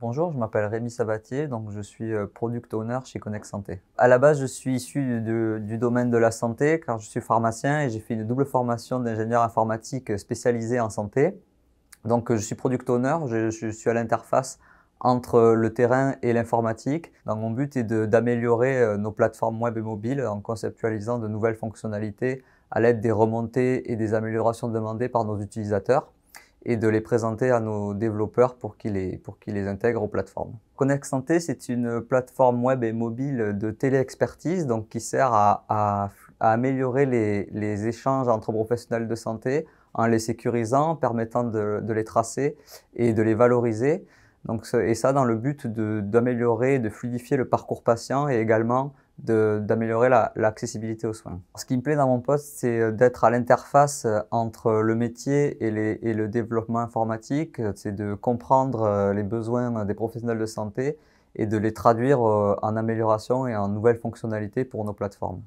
Bonjour, je m'appelle Rémi Sabatier, donc je suis euh, product owner chez Connect Santé. À la base, je suis issu du, domaine de la santé car je suis pharmacien et j'ai fait une double formation d'ingénieur informatique spécialisé en santé. Donc je suis product owner, je, suis à l'interface entre le terrain et l'informatique. Donc mon but est d'améliorer euh, nos plateformes web et mobiles en conceptualisant de nouvelles fonctionnalités à l'aide des remontées et des améliorations demandées par nos utilisateurs et de les présenter à nos développeurs pour qu'ils les, pour les intègrent aux plateformes. Connect Santé, c'est une plateforme web et mobile de téléexpertise donc qui sert à, améliorer les, échanges entre professionnels de santé en les sécurisant, permettant de, les tracer et de les valoriser. Donc, et ça dans le but d'améliorer, et de fluidifier le parcours patient et également d'améliorer l'accessibilité aux soins. Ce qui me plaît dans mon poste, c'est d'être à l'interface euh, entre le métier et le développement informatique, c'est de comprendre euh, les besoins des professionnels de santé et de les traduire euh, en amélioration et en nouvelles fonctionnalités pour nos plateformes.